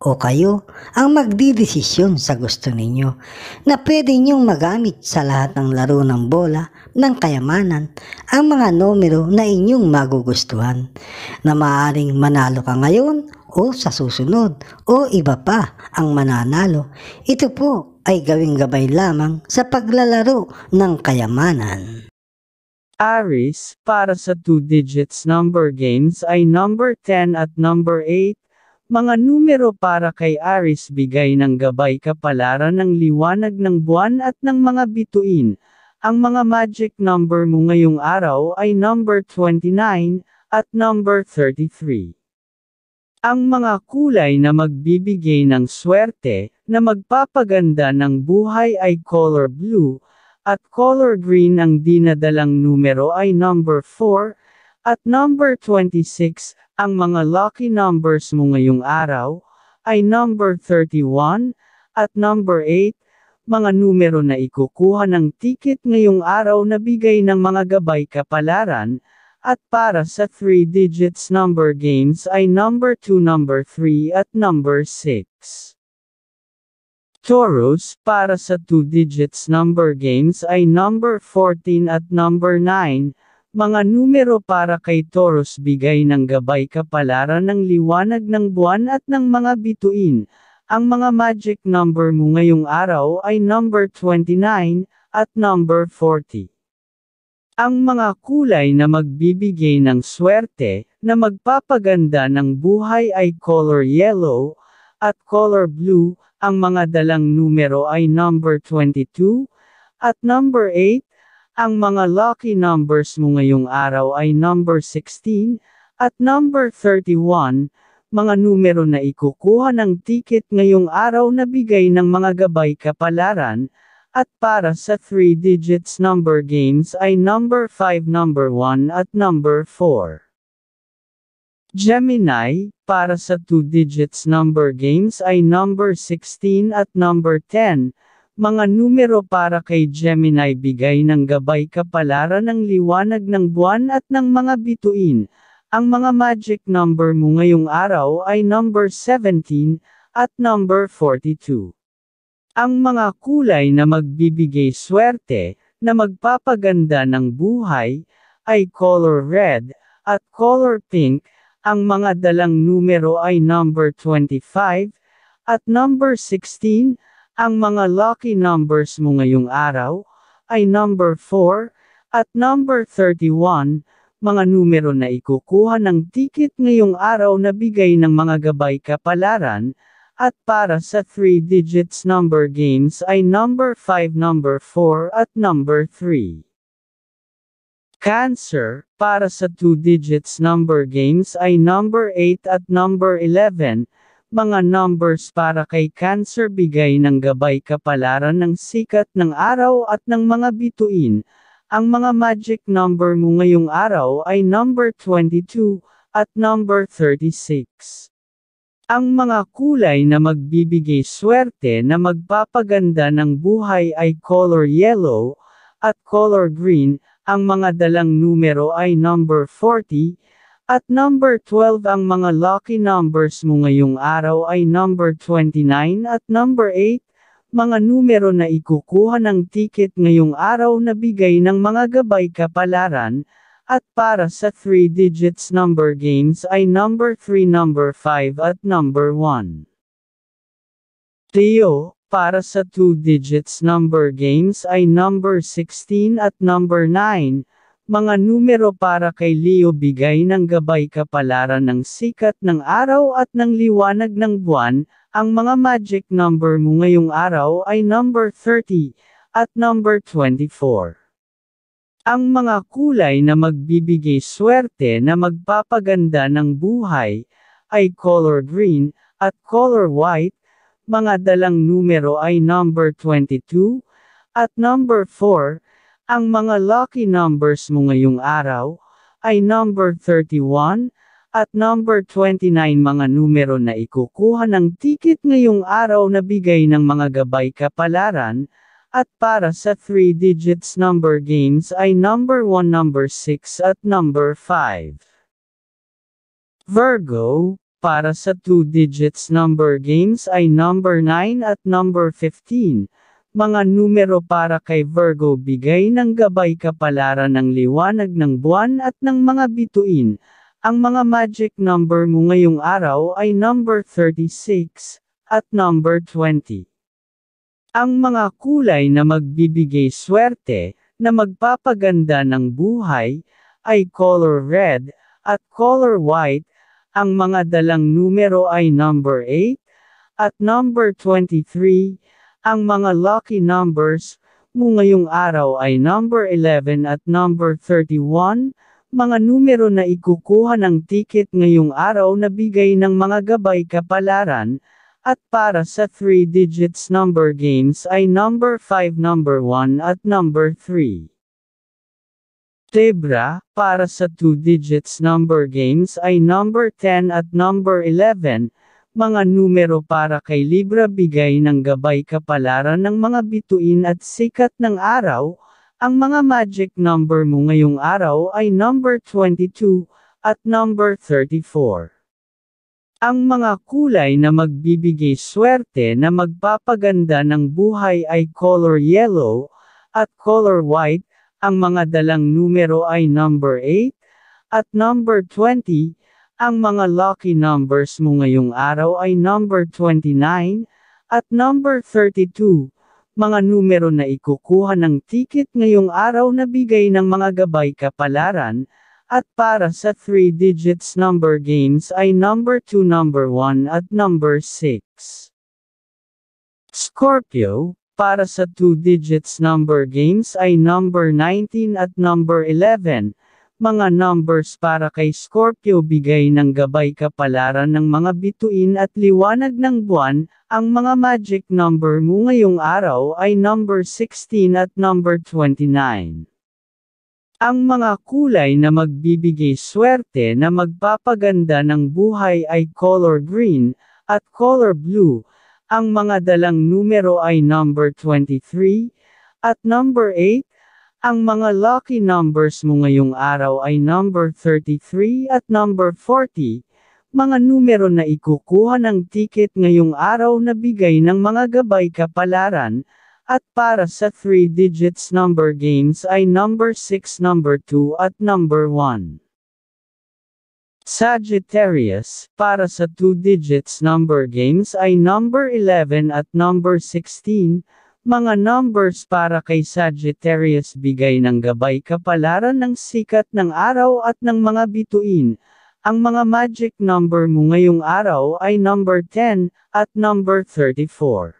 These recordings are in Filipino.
o kayo ang magdidesisyon sa gusto ninyo na pwede ninyong magamit sa lahat ng laro ng bola ng kayamanan ang mga numero na inyong magugustuhan na maaring manalo ka ngayon o sa susunod o iba pa ang mananalo. Ito po ay gawing gabay lamang sa paglalaro ng kayamanan. Aris, para sa two digits number games ay number 10 at number 8 mga numero para kay Aris bigay ng gabay kapalaran ng liwanag ng buwan at ng mga bituin. Ang mga magic number mo ngayong araw ay number 29 at number 33. Ang mga kulay na magbibigay ng swerte, na magpapaganda ng buhay ay color blue, at color green ang dinadalang numero ay number 4, at number 26, ang mga lucky numbers mo ngayong araw, ay number 31, at number 8, mga numero na ikukuha ng ticket ngayong araw na bigay ng mga gabay kapalaran, at para sa 3 digits number games ay number 2, number 3 at number 6. Taurus, para sa 2 digits number games ay number 14 at number 9, mga numero para kay Taurus bigay ng gabay kapalaran ng liwanag ng buwan at ng mga bituin. Ang mga magic number mo ngayong araw ay number 29 at number 40. Ang mga kulay na magbibigay ng swerte na magpapaganda ng buhay ay color yellow at color blue. Ang mga dalang numero ay number 22 at number 8 ang mga lucky numbers mo ngayong araw ay number 16 at number 31, mga numero na ikukuha ng ticket ngayong araw na bigay ng mga gabay kapalaran, at para sa 3 digits number games ay number 5, number 1 at number 4. Gemini, para sa 2 digits number games ay number 16 at number 10, mga numero para kay Gemini bigay ng gabay kapalaran ng liwanag ng buwan at ng mga bituin. Ang mga magic number mo ngayong araw ay number 17 at number 42. Ang mga kulay na magbibigay swerte na magpapaganda ng buhay ay color red at color pink. Ang mga dalang numero ay number 25 at number 16 ang mga lucky numbers mo ngayong araw ay number 4 at number 31, mga numero na ikukuha ng ticket ngayong araw na bigay ng mga gabay kapalaran, at para sa 3 digits number games ay number 5, number 4 at number 3. Cancer, para sa 2 digits number games ay number 8 at number 11, mga numbers para kay Cancer bigay ng gabay kapalaran ng sikat ng araw at ng mga bituin. Ang mga magic number mo ngayong araw ay number 22 at number 36. Ang mga kulay na magbibigay swerte na magpapaganda ng buhay ay color yellow at color green. Ang mga dalang numero ay number 40, at number 12 ang mga lucky numbers mo ngayong araw ay number 29 at number 8, mga numero na ikukuha ng ticket ngayong araw na bigay ng mga gabay kapalaran, at para sa 3 digits number games ay number 3, number 5 at number 1. Teo, para sa 2 digits number games ay number 16 at number 9, mga numero para kay Leo bigay ng gabay kapalaran ng sikat ng araw at ng liwanag ng buwan, ang mga magic number mo ngayong araw ay number 30 at number 24. Ang mga kulay na magbibigay swerte na magpapaganda ng buhay ay color green at color white, mga dalang numero ay number 22 at number 4, ang mga lucky numbers mo ngayong araw ay number 31 at number 29 mga numero na ikukuha ng ticket ngayong araw na bigay ng mga gabay kapalaran at para sa 3 digits number games ay number 1, number 6 at number 5. Virgo, para sa 2 digits number games ay number 9 at number 15. Mga numero para kay Virgo bigay ng gabay kapalaran ng liwanag ng buwan at ng mga bituin. Ang mga magic number mo ngayong araw ay number 36 at number 20. Ang mga kulay na magbibigay swerte na magpapaganda ng buhay ay color red at color white. Ang mga dalang numero ay number 8 at number 23. Ang mga lucky numbers mo ngayong araw ay number 11 at number 31, mga numero na ikukuha ng ticket ngayong araw na bigay ng mga gabay kapalaran, at para sa 3 digits number games ay number 5, number 1 at number 3. Tebra, para sa 2 digits number games ay number 10 at number 11, mga numero para kay Libra bigay ng gabay kapalaran ng mga bituin at sikat ng araw, ang mga magic number mo ngayong araw ay number 22 at number 34. Ang mga kulay na magbibigay swerte na magpapaganda ng buhay ay color yellow at color white, ang mga dalang numero ay number 8 at number 20, ang mga lucky numbers mo ngayong araw ay number 29 at number 32, mga numero na ikukuha ng ticket ngayong araw na bigay ng mga gabay kapalaran, at para sa 3 digits number games ay number 2, number 1 at number 6. Scorpio, para sa 2 digits number games ay number 19 at number 11, mga numbers para kay Scorpio bigay ng gabay kapalaran ng mga bituin at liwanag ng buwan, ang mga magic number mo ngayong araw ay number 16 at number 29. Ang mga kulay na magbibigay swerte na magpapaganda ng buhay ay color green, at color blue, ang mga dalang numero ay number 23, at number 8, ang mga lucky numbers mo ngayong araw ay number 33 at number 40, mga numero na ikukuha ng ticket ngayong araw na bigay ng mga gabay kapalaran, at para sa 3 digits number games ay number 6, number 2 at number 1. Sagittarius, para sa 2 digits number games ay number 11 at number 16, mga numbers para kay Sagittarius bigay ng gabay kapalaran ng sikat ng araw at ng mga bituin. Ang mga magic number mo ngayong araw ay number 10 at number 34.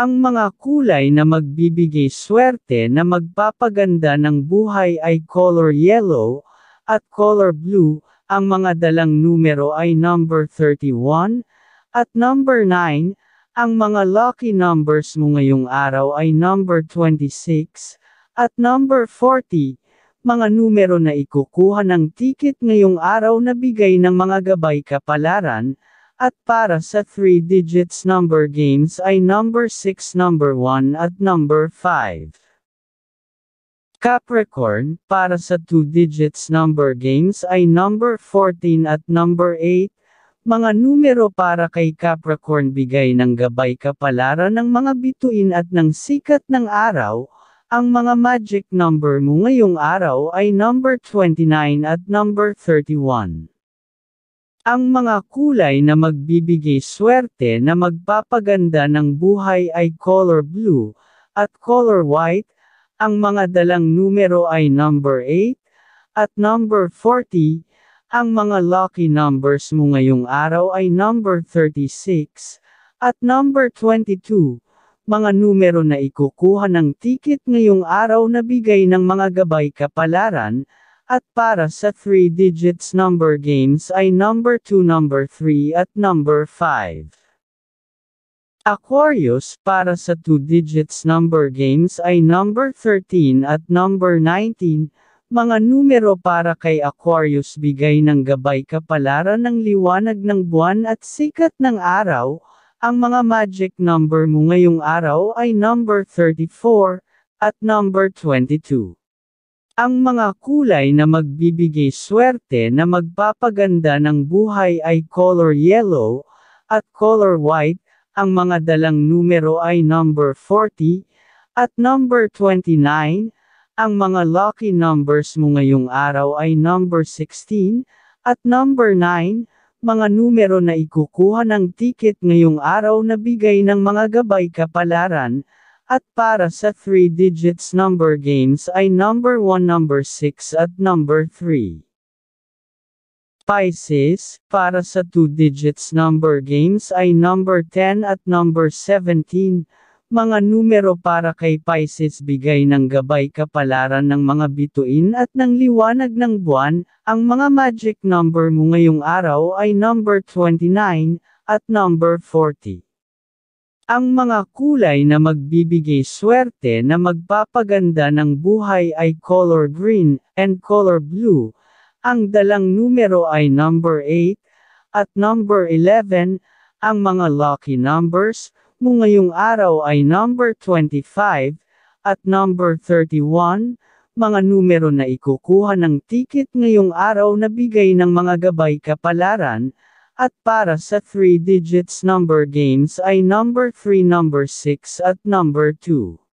Ang mga kulay na magbibigay swerte na magpapaganda ng buhay ay color yellow at color blue. Ang mga dalang numero ay number 31 at number 9 ang mga lucky numbers mo ngayong araw ay number 26 at number 40, mga numero na ikukuha ng ticket ngayong araw na bigay ng mga gabay kapalaran, at para sa 3 digits number games ay number 6, number 1 at number 5. Capricorn, para sa 2 digits number games ay number 14 at number 8, mga numero para kay Capricorn bigay ng gabay kapalaran ng mga bituin at ng sikat ng araw. Ang mga magic number mo ngayong araw ay number 29 at number 31. Ang mga kulay na magbibigay swerte na magpapaganda ng buhay ay color blue at color white. Ang mga dalang numero ay number 8 at number 40. Ang mga lucky numbers mo ngayong araw ay number 36, at number 22, mga numero na ikukuha ng ticket ngayong araw na bigay ng mga gabay kapalaran, at para sa 3 digits number games ay number 2, number 3 at number 5. Aquarius para sa 2 digits number games ay number 13 at number 19, mga numero para kay Aquarius bigay ng gabay kapalaran ng liwanag ng buwan at sikat ng araw. Ang mga magic number mo ngayong araw ay number 34 at number 22. Ang mga kulay na magbibigay swerte na magpapaganda ng buhay ay color yellow at color white. Ang mga dalang numero ay number 40 at number 29 ang mga lucky numbers mo ngayong araw ay number 16, at number 9, mga numero na ikukuha ng ticket ngayong araw na bigay ng mga gabay kapalaran, at para sa 3 digits number games ay number 1, number 6 at number 3. Pisces, para sa 2 digits number games ay number 10 at number 17, mga numero para kay Pisces bigay ng gabay kapalaran ng mga bituin at ng liwanag ng buwan, ang mga magic number mo ngayong araw ay number 29 at number 40. Ang mga kulay na magbibigay swerte na magpapaganda ng buhay ay color green and color blue, ang dalang numero ay number 8 at number 11, ang mga lucky numbers, mo ngayong araw ay number 25 at number 31, mga numero na ikukuha ng ticket ngayong araw na bigay ng mga gabay kapalaran, at para sa 3 digits number games ay number 3, number 6 at number 2.